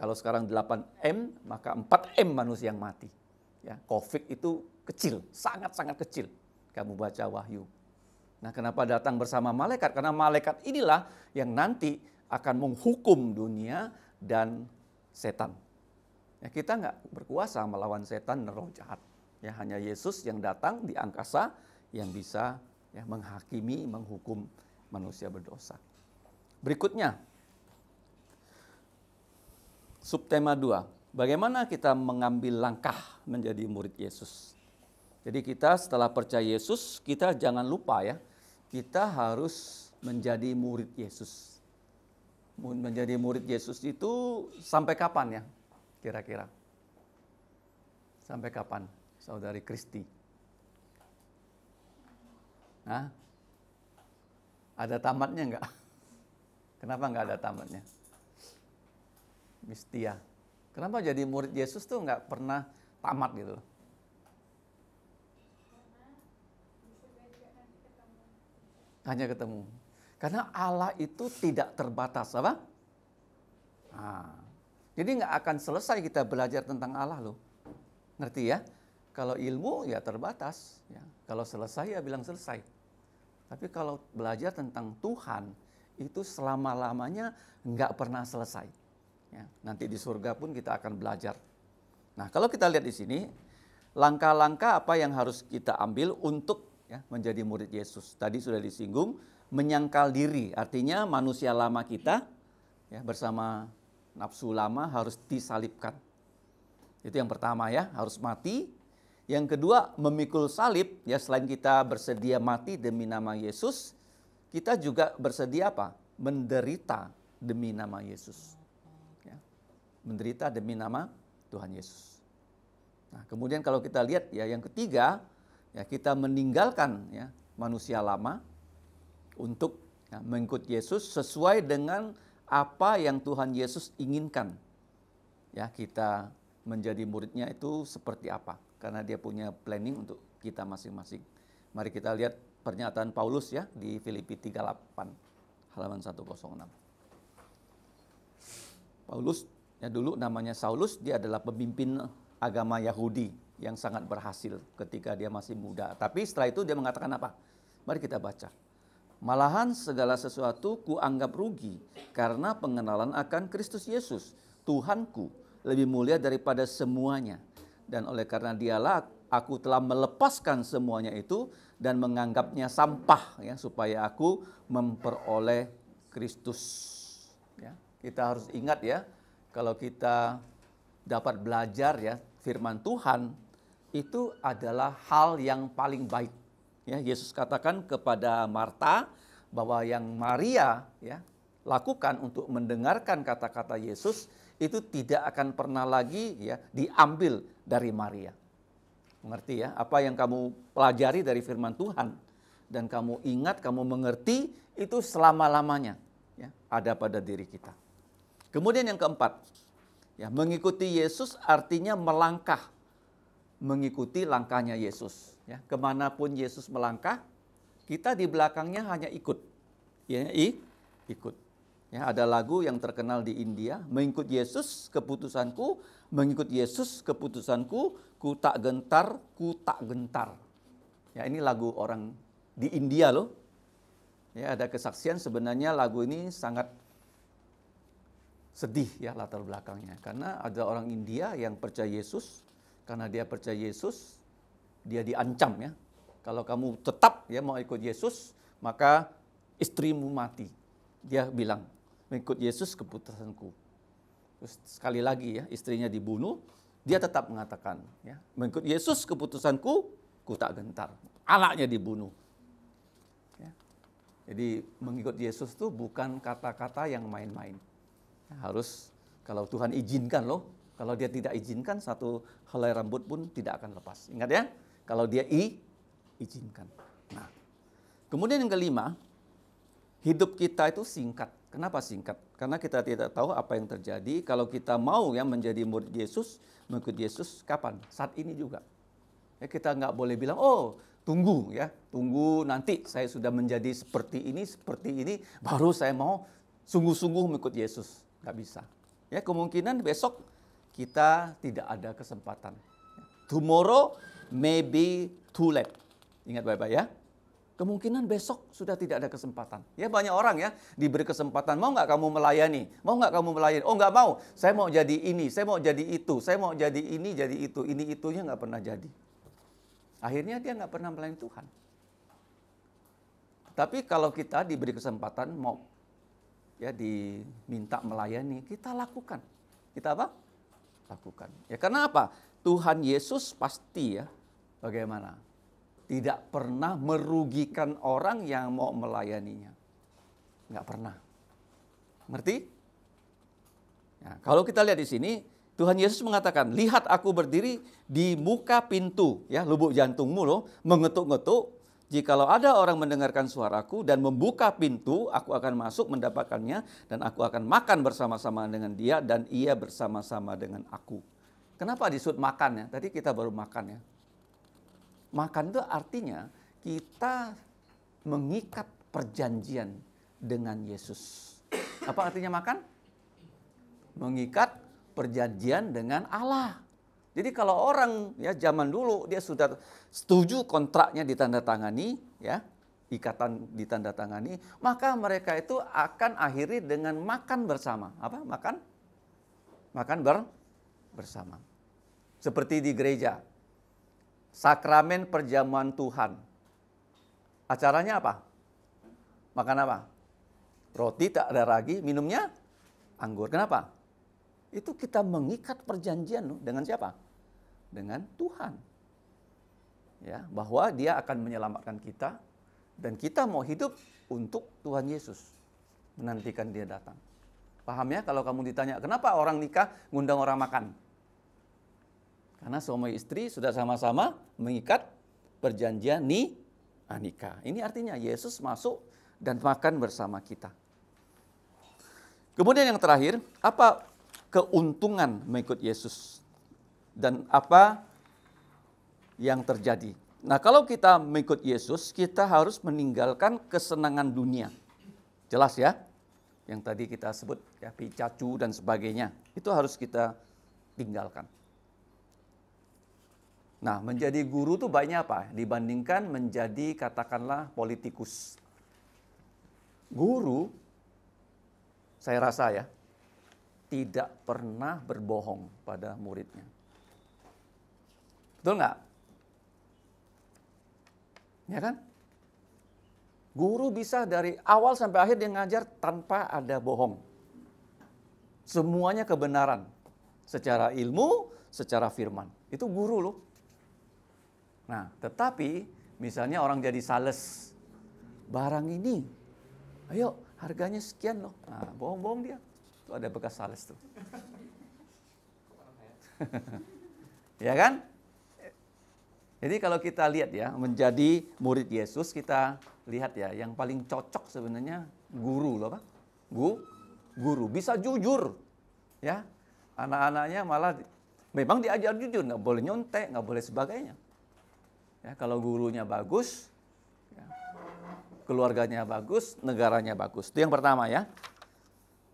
Kalau sekarang 8M maka 4M manusia yang mati. Ya, Covid itu kecil, sangat-sangat kecil. Kamu baca Wahyu Nah, kenapa datang bersama malaikat? Karena malaikat inilah yang nanti akan menghukum dunia dan setan. Ya, kita nggak berkuasa melawan setan dan roh jahat. Ya, hanya Yesus yang datang di angkasa yang bisa ya, menghakimi, menghukum manusia berdosa. Berikutnya, subtema 2. Bagaimana kita mengambil langkah menjadi murid Yesus? Jadi kita setelah percaya Yesus, kita jangan lupa ya, kita harus menjadi murid Yesus. Menjadi murid Yesus itu sampai kapan ya? Kira-kira. Sampai kapan, saudari Kristi? Nah, ada tamatnya enggak? Kenapa enggak ada tamatnya? Mistia. Kenapa jadi murid Yesus tuh enggak pernah tamat gitu loh? hanya ketemu. Karena Allah itu tidak terbatas, apa? Nah, jadi nggak akan selesai kita belajar tentang Allah loh. Ngerti ya? Kalau ilmu ya terbatas. Ya. Kalau selesai ya bilang selesai. Tapi kalau belajar tentang Tuhan itu selama-lamanya nggak pernah selesai. Ya. Nanti di surga pun kita akan belajar. Nah kalau kita lihat di sini, langkah-langkah apa yang harus kita ambil untuk ya, menjadi murid Yesus. Tadi sudah disinggung menyangkal diri, artinya manusia lama kita ya, bersama nafsu lama harus disalibkan. Itu yang pertama ya, harus mati. Yang kedua, memikul salib, ya selain kita bersedia mati demi nama Yesus, kita juga bersedia apa? Menderita demi nama Yesus. Ya. Menderita demi nama Tuhan Yesus. Nah, kemudian kalau kita lihat ya yang ketiga, ya kita meninggalkan ya manusia lama untuk ya, mengikut Yesus sesuai dengan apa yang Tuhan Yesus inginkan. Ya, kita menjadi muridnya itu seperti apa? Karena dia punya planning untuk kita masing-masing. Mari kita lihat pernyataan Paulus ya di Filipi 38 halaman 106. Paulus ya dulu namanya Saulus, dia adalah pemimpin agama Yahudi yang sangat berhasil ketika dia masih muda. Tapi setelah itu dia mengatakan apa? Mari kita baca. Malahan segala sesuatu kuanggap rugi karena pengenalan akan Kristus Yesus, Tuhanku, lebih mulia daripada semuanya. Dan oleh karena dialah aku telah melepaskan semuanya itu dan menganggapnya sampah ya supaya aku memperoleh Kristus. Ya, kita harus ingat ya kalau kita dapat belajar ya firman Tuhan itu adalah hal yang paling baik. Ya, Yesus katakan kepada Marta bahwa yang Maria ya lakukan untuk mendengarkan kata-kata Yesus itu tidak akan pernah lagi ya diambil dari Maria. Mengerti ya apa yang kamu pelajari dari firman Tuhan dan kamu ingat, kamu mengerti itu selama-lamanya ya ada pada diri kita. Kemudian yang keempat, ya mengikuti Yesus artinya melangkah mengikuti langkahnya Yesus. Ya, kemanapun Yesus melangkah, kita di belakangnya hanya ikut. Ya, i, ikut. Ya, ada lagu yang terkenal di India, mengikut Yesus keputusanku, mengikut Yesus keputusanku, ku tak gentar, ku tak gentar. Ya, ini lagu orang di India loh. Ya, ada kesaksian sebenarnya lagu ini sangat sedih ya latar belakangnya karena ada orang India yang percaya Yesus karena dia percaya Yesus, dia diancam ya. Kalau kamu tetap ya mau ikut Yesus, maka istrimu mati. Dia bilang, mengikut Yesus keputusanku. Terus sekali lagi ya, istrinya dibunuh, dia tetap mengatakan, ya, mengikut Yesus keputusanku, ku tak gentar. Anaknya dibunuh. Ya. Jadi mengikut Yesus itu bukan kata-kata yang main-main. harus kalau Tuhan izinkan loh, kalau dia tidak izinkan, satu helai rambut pun tidak akan lepas. Ingat ya, kalau dia i, izinkan. Nah, kemudian yang kelima, hidup kita itu singkat. Kenapa singkat? Karena kita tidak tahu apa yang terjadi kalau kita mau ya menjadi murid Yesus, mengikut Yesus kapan? Saat ini juga. Ya, kita nggak boleh bilang, oh tunggu ya, tunggu nanti saya sudah menjadi seperti ini, seperti ini, baru saya mau sungguh-sungguh mengikut Yesus. Nggak bisa. Ya kemungkinan besok kita tidak ada kesempatan. Tomorrow may be too late. Ingat baik-baik ya. Kemungkinan besok sudah tidak ada kesempatan. Ya banyak orang ya diberi kesempatan. Mau nggak kamu melayani? Mau nggak kamu melayani? Oh nggak mau. Saya mau jadi ini. Saya mau jadi itu. Saya mau jadi ini, jadi itu. Ini itunya nggak pernah jadi. Akhirnya dia nggak pernah melayani Tuhan. Tapi kalau kita diberi kesempatan mau ya diminta melayani, kita lakukan. Kita apa? lakukan. Ya karena apa? Tuhan Yesus pasti ya bagaimana? Tidak pernah merugikan orang yang mau melayaninya. Nggak pernah. Ngerti? Ya, kalau kita lihat di sini, Tuhan Yesus mengatakan, lihat aku berdiri di muka pintu, ya lubuk jantungmu loh, mengetuk-ngetuk, Jikalau ada orang mendengarkan suaraku dan membuka pintu, aku akan masuk mendapatkannya dan aku akan makan bersama-sama dengan dia dan ia bersama-sama dengan aku. Kenapa disebut makan ya? Tadi kita baru makan ya. Makan itu artinya kita mengikat perjanjian dengan Yesus. Apa artinya makan? Mengikat perjanjian dengan Allah. Jadi kalau orang ya zaman dulu dia sudah setuju kontraknya ditandatangani ya, ikatan ditandatangani, maka mereka itu akan akhiri dengan makan bersama. Apa? Makan makan ber bersama. Seperti di gereja. Sakramen perjamuan Tuhan. Acaranya apa? Makan apa? Roti tak ada ragi, minumnya anggur. Kenapa? Itu kita mengikat perjanjian dengan siapa? dengan Tuhan. Ya, bahwa dia akan menyelamatkan kita dan kita mau hidup untuk Tuhan Yesus. Menantikan dia datang. Paham ya kalau kamu ditanya kenapa orang nikah ngundang orang makan? Karena suami istri sudah sama-sama mengikat perjanjian ni anika. Ah, Ini artinya Yesus masuk dan makan bersama kita. Kemudian yang terakhir, apa keuntungan mengikut Yesus? dan apa yang terjadi. Nah, kalau kita mengikut Yesus, kita harus meninggalkan kesenangan dunia. Jelas ya? Yang tadi kita sebut ya picacu dan sebagainya. Itu harus kita tinggalkan. Nah, menjadi guru itu banyak apa? Dibandingkan menjadi katakanlah politikus. Guru saya rasa ya tidak pernah berbohong pada muridnya. Betul nggak? Ya kan? Guru bisa dari awal sampai akhir dia ngajar tanpa ada bohong. Semuanya kebenaran. Secara ilmu, secara firman. Itu guru loh. Nah, tetapi misalnya orang jadi sales. Barang ini, ayo harganya sekian loh. Nah, bohong-bohong dia. Itu ada bekas sales tuh. ya kan? Jadi kalau kita lihat ya, menjadi murid Yesus kita lihat ya, yang paling cocok sebenarnya guru loh Pak. Gu, guru bisa jujur. Ya. Anak-anaknya malah memang diajar jujur, nggak boleh nyontek, nggak boleh sebagainya. Ya, kalau gurunya bagus, ya, keluarganya bagus, negaranya bagus. Itu yang pertama ya.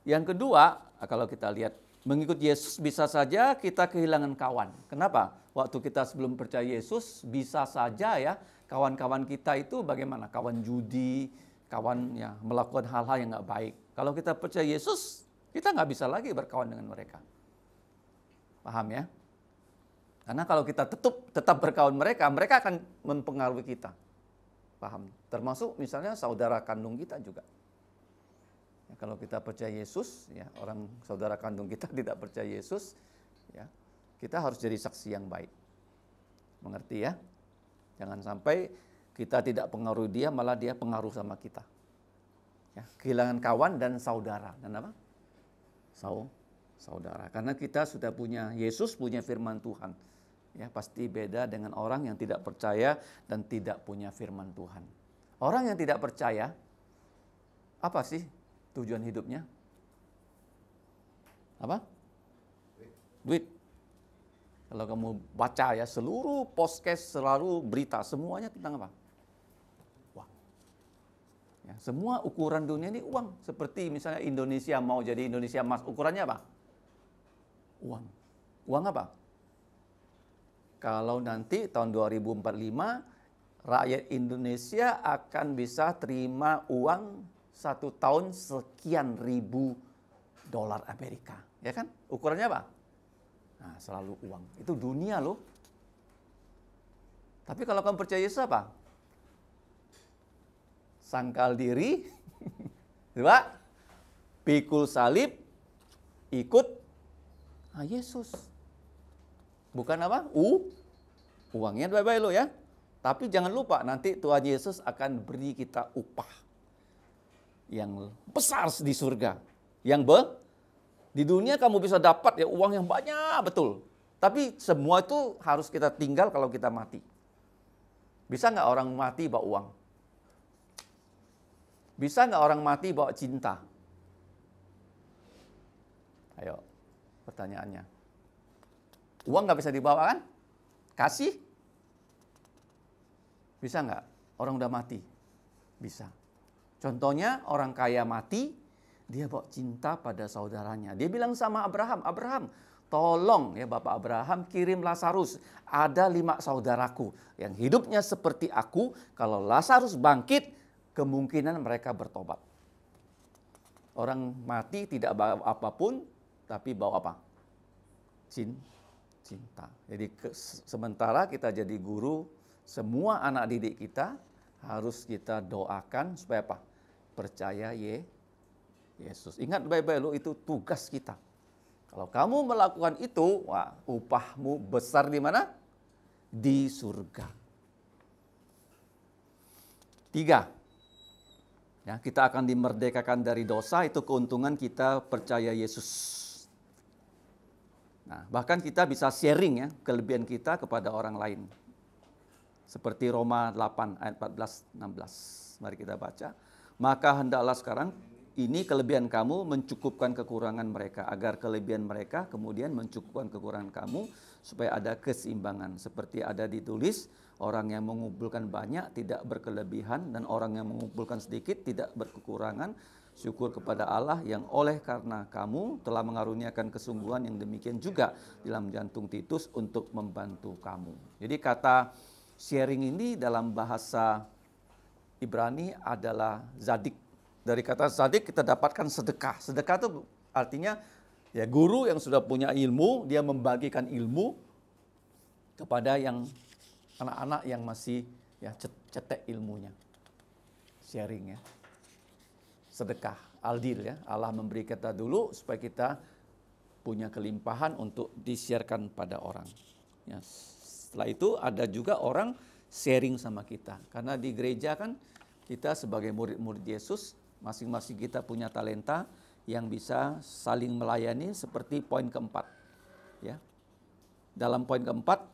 Yang kedua, kalau kita lihat Mengikut Yesus bisa saja kita kehilangan kawan. Kenapa? Waktu kita sebelum percaya Yesus bisa saja ya kawan-kawan kita itu bagaimana? Kawan judi, kawan ya melakukan hal-hal yang nggak baik. Kalau kita percaya Yesus, kita nggak bisa lagi berkawan dengan mereka. Paham ya? Karena kalau kita tetap tetap berkawan mereka, mereka akan mempengaruhi kita. Paham? Termasuk misalnya saudara kandung kita juga. Ya, kalau kita percaya Yesus, ya orang saudara kandung kita tidak percaya Yesus, ya kita harus jadi saksi yang baik. Mengerti ya? Jangan sampai kita tidak pengaruh dia, malah dia pengaruh sama kita. Ya, kehilangan kawan dan saudara. Dan apa? Sau, saudara. Karena kita sudah punya Yesus, punya firman Tuhan. Ya, pasti beda dengan orang yang tidak percaya dan tidak punya firman Tuhan. Orang yang tidak percaya, apa sih tujuan hidupnya? Apa? Duit. Kalau kamu baca ya seluruh podcast selalu berita semuanya tentang apa? Uang. Ya, semua ukuran dunia ini uang. Seperti misalnya Indonesia mau jadi Indonesia emas, ukurannya apa? Uang. Uang apa? Kalau nanti tahun 2045 rakyat Indonesia akan bisa terima uang satu tahun sekian ribu dolar Amerika. Ya kan? Ukurannya apa? Nah, selalu uang. Itu dunia loh. Tapi kalau kamu percaya Yesus apa? Sangkal diri, coba pikul salib, ikut nah, Yesus. Bukan apa? U, uangnya bye-bye lo ya. Tapi jangan lupa nanti Tuhan Yesus akan beri kita upah yang besar di surga. Yang be, di dunia kamu bisa dapat ya uang yang banyak betul. Tapi semua itu harus kita tinggal kalau kita mati. Bisa nggak orang mati bawa uang? Bisa nggak orang mati bawa cinta? Ayo, pertanyaannya. Uang nggak bisa dibawa kan? Kasih? Bisa nggak? Orang udah mati. Bisa. Contohnya orang kaya mati, dia bawa cinta pada saudaranya. Dia bilang sama Abraham, Abraham tolong ya Bapak Abraham kirim Lazarus. Ada lima saudaraku yang hidupnya seperti aku. Kalau Lazarus bangkit, kemungkinan mereka bertobat. Orang mati tidak bawa apapun, tapi bawa apa? Cinta. Jadi ke, sementara kita jadi guru, semua anak didik kita harus kita doakan supaya apa? percaya Ye, Yesus. Ingat baik-baik lo itu tugas kita. Kalau kamu melakukan itu, wah, upahmu besar di mana? Di surga. Tiga, ya, kita akan dimerdekakan dari dosa, itu keuntungan kita percaya Yesus. Nah, bahkan kita bisa sharing ya kelebihan kita kepada orang lain. Seperti Roma 8 ayat 14 16. Mari kita baca. Maka hendaklah sekarang ini kelebihan kamu mencukupkan kekurangan mereka agar kelebihan mereka kemudian mencukupkan kekurangan kamu supaya ada keseimbangan seperti ada ditulis orang yang mengumpulkan banyak tidak berkelebihan dan orang yang mengumpulkan sedikit tidak berkekurangan syukur kepada Allah yang oleh karena kamu telah mengaruniakan kesungguhan yang demikian juga dalam jantung Titus untuk membantu kamu. Jadi kata sharing ini dalam bahasa Ibrani adalah zadik. Dari kata zadik kita dapatkan sedekah. Sedekah itu artinya ya guru yang sudah punya ilmu, dia membagikan ilmu kepada yang anak-anak yang masih ya cetek ilmunya. Sharing ya. Sedekah, aldir ya. Allah memberi kita dulu supaya kita punya kelimpahan untuk disiarkan pada orang. Ya, setelah itu ada juga orang sharing sama kita. Karena di gereja kan kita sebagai murid-murid Yesus, masing-masing kita punya talenta yang bisa saling melayani seperti poin keempat. Ya. Dalam poin keempat,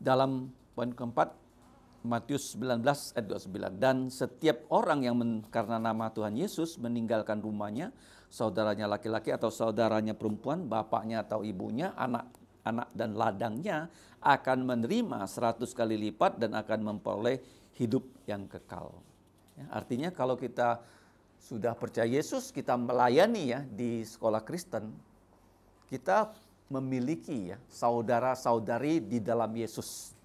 dalam poin keempat, Matius 19 ayat 29 dan setiap orang yang men, karena nama Tuhan Yesus meninggalkan rumahnya, saudaranya laki-laki atau saudaranya perempuan, bapaknya atau ibunya, anak anak dan ladangnya akan menerima seratus kali lipat dan akan memperoleh hidup yang kekal. Ya, artinya kalau kita sudah percaya Yesus, kita melayani ya di sekolah Kristen, kita memiliki ya saudara-saudari di dalam Yesus.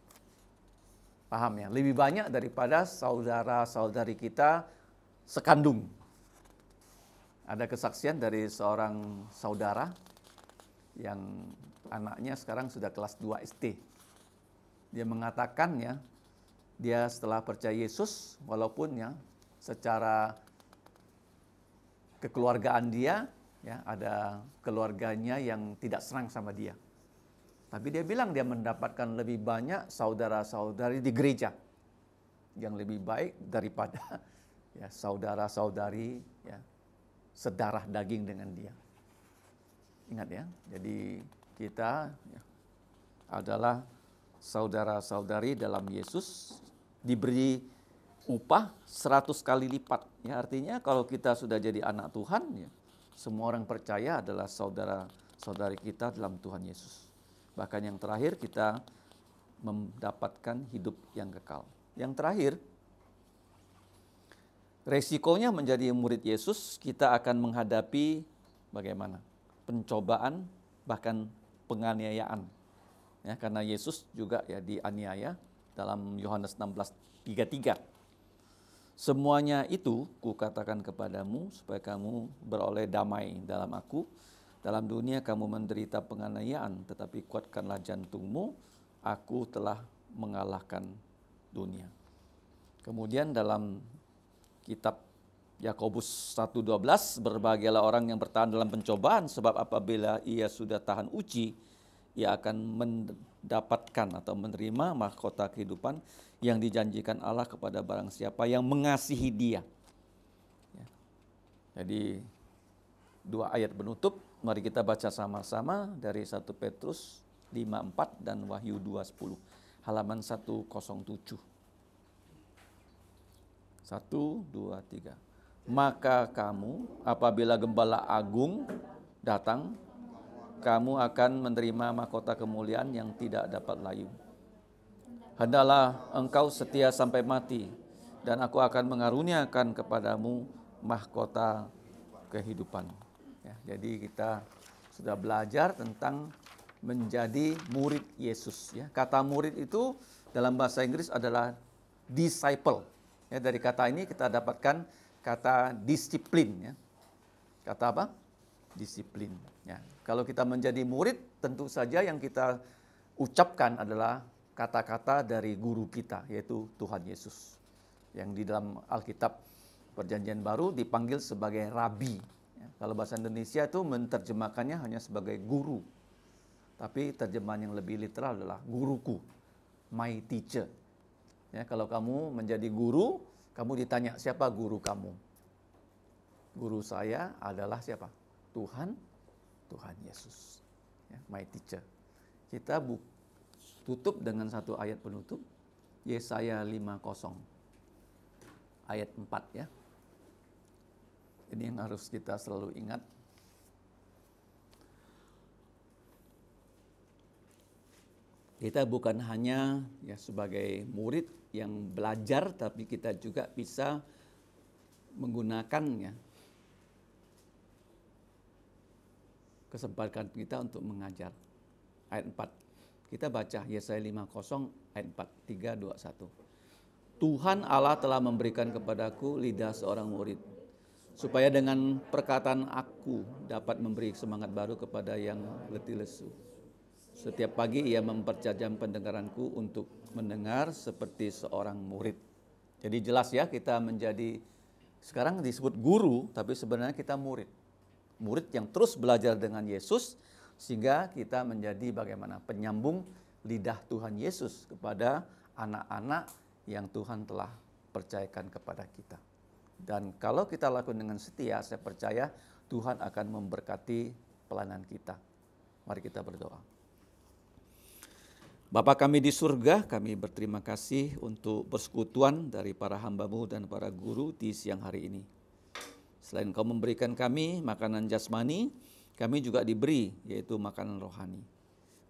Paham ya? Lebih banyak daripada saudara-saudari kita sekandung. Ada kesaksian dari seorang saudara yang anaknya sekarang sudah kelas 2 SD. Dia mengatakan ya, dia setelah percaya Yesus, walaupun ya secara kekeluargaan dia, ya ada keluarganya yang tidak serang sama dia. Tapi dia bilang dia mendapatkan lebih banyak saudara-saudari di gereja yang lebih baik daripada ya saudara-saudari ya sedarah daging dengan dia. Ingat ya, jadi kita ya, adalah saudara-saudari dalam Yesus diberi upah 100 kali lipat. Ya, artinya kalau kita sudah jadi anak Tuhan, ya, semua orang percaya adalah saudara-saudari kita dalam Tuhan Yesus. Bahkan yang terakhir kita mendapatkan hidup yang kekal. Yang terakhir, resikonya menjadi murid Yesus, kita akan menghadapi bagaimana? Pencobaan, bahkan penganiayaan. Ya, karena Yesus juga ya dianiaya, dalam Yohanes 16:33. Semuanya itu kukatakan kepadamu supaya kamu beroleh damai dalam aku. Dalam dunia kamu menderita penganiayaan, tetapi kuatkanlah jantungmu, aku telah mengalahkan dunia. Kemudian dalam kitab Yakobus 1:12 berbahagialah orang yang bertahan dalam pencobaan sebab apabila ia sudah tahan uji ia akan dapatkan atau menerima mahkota kehidupan yang dijanjikan Allah kepada barang siapa yang mengasihi dia. Ya. Jadi dua ayat penutup, mari kita baca sama-sama dari 1 Petrus 54 dan Wahyu 210 halaman 107. 1 2 3. Maka kamu apabila gembala agung datang kamu akan menerima mahkota kemuliaan yang tidak dapat layu. Hendaklah engkau setia sampai mati, dan aku akan mengaruniakan kepadamu mahkota kehidupan. Ya, jadi kita sudah belajar tentang menjadi murid Yesus. Ya. Kata murid itu dalam bahasa Inggris adalah disciple. Ya, dari kata ini kita dapatkan kata disiplin. Ya. Kata apa? Disiplin. Ya, kalau kita menjadi murid, tentu saja yang kita ucapkan adalah kata-kata dari guru kita, yaitu Tuhan Yesus. Yang di dalam Alkitab Perjanjian Baru dipanggil sebagai rabi. Ya, kalau bahasa Indonesia itu menerjemahkannya hanya sebagai guru. Tapi terjemahan yang lebih literal adalah guruku, my teacher. Ya, kalau kamu menjadi guru, kamu ditanya siapa guru kamu? Guru saya adalah siapa? Tuhan Tuhan Yesus. Ya, my teacher. Kita tutup dengan satu ayat penutup. Yesaya 50 ayat 4 ya. Ini yang harus kita selalu ingat. Kita bukan hanya ya sebagai murid yang belajar tapi kita juga bisa menggunakannya kesempatan kita untuk mengajar. Ayat 4. Kita baca Yesaya 50 ayat 4 3 2 1. Tuhan Allah telah memberikan kepadaku lidah seorang murid supaya dengan perkataan aku dapat memberi semangat baru kepada yang letih lesu. Setiap pagi ia mempercajam pendengaranku untuk mendengar seperti seorang murid. Jadi jelas ya kita menjadi sekarang disebut guru tapi sebenarnya kita murid murid yang terus belajar dengan Yesus sehingga kita menjadi bagaimana penyambung lidah Tuhan Yesus kepada anak-anak yang Tuhan telah percayakan kepada kita. Dan kalau kita lakukan dengan setia, saya percaya Tuhan akan memberkati pelayanan kita. Mari kita berdoa. Bapa kami di surga, kami berterima kasih untuk persekutuan dari para hambamu dan para guru di siang hari ini. Selain kau memberikan kami makanan jasmani, kami juga diberi yaitu makanan rohani.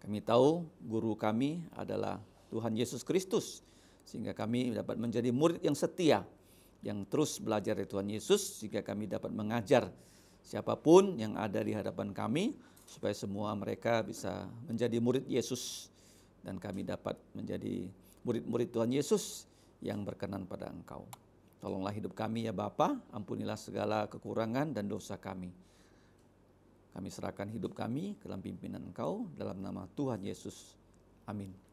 Kami tahu guru kami adalah Tuhan Yesus Kristus sehingga kami dapat menjadi murid yang setia yang terus belajar dari Tuhan Yesus sehingga kami dapat mengajar siapapun yang ada di hadapan kami supaya semua mereka bisa menjadi murid Yesus dan kami dapat menjadi murid-murid Tuhan Yesus yang berkenan pada Engkau. Tolonglah hidup kami ya Bapa, ampunilah segala kekurangan dan dosa kami. Kami serahkan hidup kami ke dalam pimpinan Engkau dalam nama Tuhan Yesus. Amin.